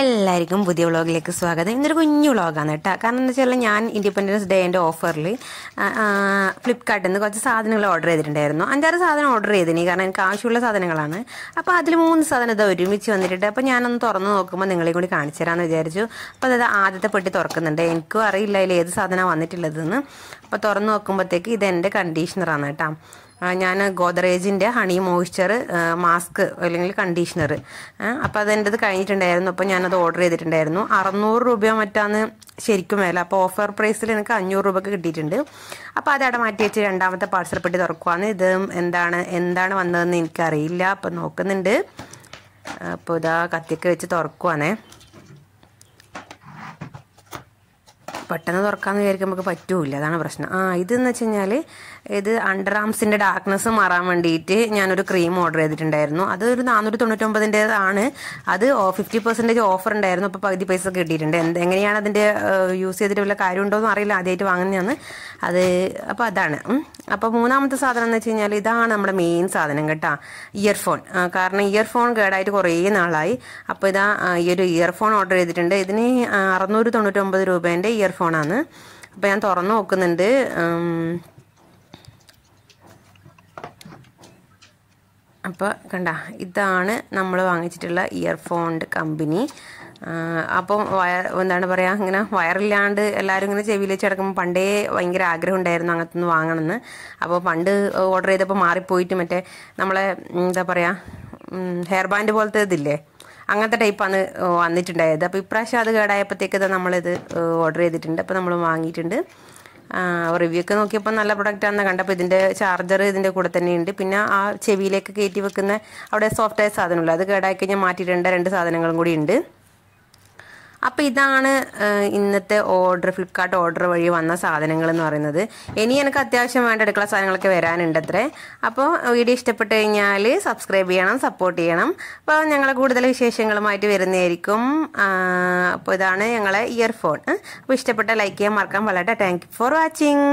എല്ലാവർക്കും പുതിയ വ്ളോഗിലേക്ക് സ്വാഗതം ഇന്നൊരു കുഞ്ഞു വ്ളോഗാണ് കേട്ടോ കാരണം എന്താ വെച്ചാൽ ഞാൻ ഇൻഡിപെൻഡൻസ് ഡേൻ്റെ ഓഫറിൽ ഫ്ലിപ്കാർട്ടിൽ നിന്ന് കുറച്ച് സാധനങ്ങൾ ഓർഡർ ചെയ്തിട്ടുണ്ടായിരുന്നു അഞ്ചാറ് സാധനം ഓർഡർ ചെയ്തിനി കാരണം എനിക്ക് ആവശ്യമുള്ള സാധനങ്ങളാണ് അപ്പോൾ അതിൽ മൂന്ന് സാധനം ഇത് ഒരുമിച്ച് വന്നിട്ടുണ്ട് അപ്പോൾ ഞാനൊന്ന് തുറന്ന് നോക്കുമ്പോൾ നിങ്ങളെയും കൂടി കാണിച്ചു തരാമെന്ന് വിചാരിച്ചു അപ്പോൾ അതായത് ആദ്യത്തെ പെട്ടി തുറക്കുന്നുണ്ട് എനിക്കും അറിയില്ല അതിൽ ഏത് സാധനമാണ് വന്നിട്ടുള്ളതെന്ന് അപ്പോൾ തുറന്ന് നോക്കുമ്പോഴത്തേക്ക് ഇത് എൻ്റെ കണ്ടീഷണറാണ് കേട്ടോ ഞാൻ ഗോദറേജിൻ്റെ ഹണി മോയ്സ്ചർ മാസ്ക് അല്ലെങ്കിൽ കണ്ടീഷണർ അപ്പോൾ അത് കഴിഞ്ഞിട്ടുണ്ടായിരുന്നു അപ്പോൾ ഞാനത് ഓർഡർ ചെയ്തിട്ടുണ്ടായിരുന്നു അറുന്നൂറ് രൂപ മറ്റാന്ന് ശരിക്കും വില അപ്പോൾ ഓഫർ പ്രൈസിൽ എനിക്ക് അഞ്ഞൂറ് രൂപയ്ക്ക് കിട്ടിയിട്ടുണ്ട് അപ്പോൾ അത് അവിടെ മാറ്റി വെച്ച് രണ്ടാമത്തെ പാർസൽ പെട്ടി തുറക്കുവാന്ന് ഇത് എന്താണ് എന്താണ് വന്നതെന്ന് എനിക്കറിയില്ല അപ്പോൾ നോക്കുന്നുണ്ട് അപ്പോൾ ഇതാ കത്തിയൊക്കെ വെച്ച് തുറക്കുവാണേ പെട്ടെന്ന് തുറക്കാമെന്ന് വിചാരിക്കും നമുക്ക് പറ്റൂല അതാണ് പ്രശ്നം ആ ഇതെന്ന് വെച്ച് കഴിഞ്ഞാൽ ഇത് അണ്ടർ ആംസിൻ്റെ ഡാർക്ക്നെസ് മാറാൻ വേണ്ടിയിട്ട് ഞാനൊരു ക്രീം ഓർഡർ ചെയ്തിട്ടുണ്ടായിരുന്നു അത് ഒരു നാനൂറ്റി തൊണ്ണൂറ്റൊമ്പതിൻ്റെതാണ് അത് ഫിഫ്റ്റി പെർസെൻറ്റേജ് ഓഫർ ഉണ്ടായിരുന്നു അപ്പോൾ പകുതി പൈസ കിട്ടിയിട്ടുണ്ട് എന്ത് എങ്ങനെയാണ് അതിൻ്റെ യൂസ് ചെയ്തിട്ട് വല്ല കാര്യമുണ്ടോ എന്ന് അറിയില്ല ആദ്യമായിട്ട് വാങ്ങുന്നതാണ് അത് അപ്പോൾ അതാണ് അപ്പോൾ മൂന്നാമത്തെ സാധനം എന്ന് വെച്ച് കഴിഞ്ഞാൽ ഇതാണ് നമ്മുടെ മെയിൻ സാധനം കേട്ടോ ഇയർഫോൺ കാരണം ഇയർഫോൺ കേടായിട്ട് കുറേ നാളായി അപ്പോൾ ഇതാ ഈ ഒരു ഇയർഫോൺ ഓർഡർ ചെയ്തിട്ടുണ്ട് ഇതിന് അറുന്നൂറ് തൊണ്ണൂറ്റൊമ്പത് രൂപേൻ്റെ ഇയർഫോണാണ് അപ്പോൾ ഞാൻ തുറന്നു നോക്കുന്നുണ്ട് അപ്പോൾ കണ്ട ഇതാണ് നമ്മൾ വാങ്ങിച്ചിട്ടുള്ള ഇയർഫോണിൻ്റെ കമ്പനി അപ്പം വയർ എന്താണ് പറയുക ഇങ്ങനെ വയറില്ലാണ്ട് എല്ലാവരും ഇങ്ങനെ ചെവിയിൽ വെച്ച് കിടക്കുമ്പോൾ പണ്ടേ ഭയങ്കര ആഗ്രഹം ഉണ്ടായിരുന്നു അങ്ങനത്തെ ഒന്ന് വാങ്ങണമെന്ന് അപ്പോൾ പണ്ട് ഓർഡർ ചെയ്തപ്പോൾ മാറിപ്പോയിട്ട് മറ്റേ നമ്മളെ എന്താ പറയുക ഹെയർ ബാൻഡ് പോലത്തെ ഇതില്ലേ അങ്ങനത്തെ ടൈപ്പാണ് വന്നിട്ടുണ്ടായത് അപ്പോൾ ഇപ്രാവശ്യം അത് കേടായപ്പോഴത്തേക്ക് നമ്മളിത് ഓർഡർ ചെയ്തിട്ടുണ്ട് അപ്പോൾ നമ്മൾ വാങ്ങിയിട്ടുണ്ട് റിവ്യൂ ഒക്കെ നോക്കിയപ്പോൾ നല്ല പ്രൊഡക്റ്റ് ആണെന്ന് കണ്ടപ്പോൾ ഇതിൻ്റെ ചാർജർ ഇതിൻ്റെ കൂടെ തന്നെയുണ്ട് പിന്നെ ആ ചെവിയിലേക്ക് കയറ്റി വെക്കുന്ന അവിടെ ആയ സാധനമുള്ളൂ അത് കേടായി കഴിഞ്ഞാൽ മാറ്റിയിടേണ്ട രണ്ട് സാധനങ്ങളും കൂടി ഉണ്ട് അപ്പോൾ ഇതാണ് ഇന്നത്തെ ഓർഡർ ഫ്ലിപ്കാർട്ട് ഓർഡർ വഴി വന്ന സാധനങ്ങൾ എന്ന് പറയുന്നത് ഇനി എനിക്ക് അത്യാവശ്യം വേണ്ട അടുക്കള സാധനങ്ങളൊക്കെ വരാനുണ്ട് അത്രേ അപ്പോൾ വീഡിയോ ഇഷ്ടപ്പെട്ട് കഴിഞ്ഞാൽ സബ്സ്ക്രൈബ് ചെയ്യണം സപ്പോർട്ട് ചെയ്യണം അപ്പോൾ ഞങ്ങൾ കൂടുതൽ വിശേഷങ്ങളുമായിട്ട് വരുന്നതായിരിക്കും അപ്പോൾ ഇതാണ് ഞങ്ങളെ ഇയർഫോൺ അപ്പോൾ ഇഷ്ടപ്പെട്ട ലൈക്ക് ചെയ്യാൻ മറക്കാൻ പാടില്ല താങ്ക് യു ഫോർ വാച്ചിങ്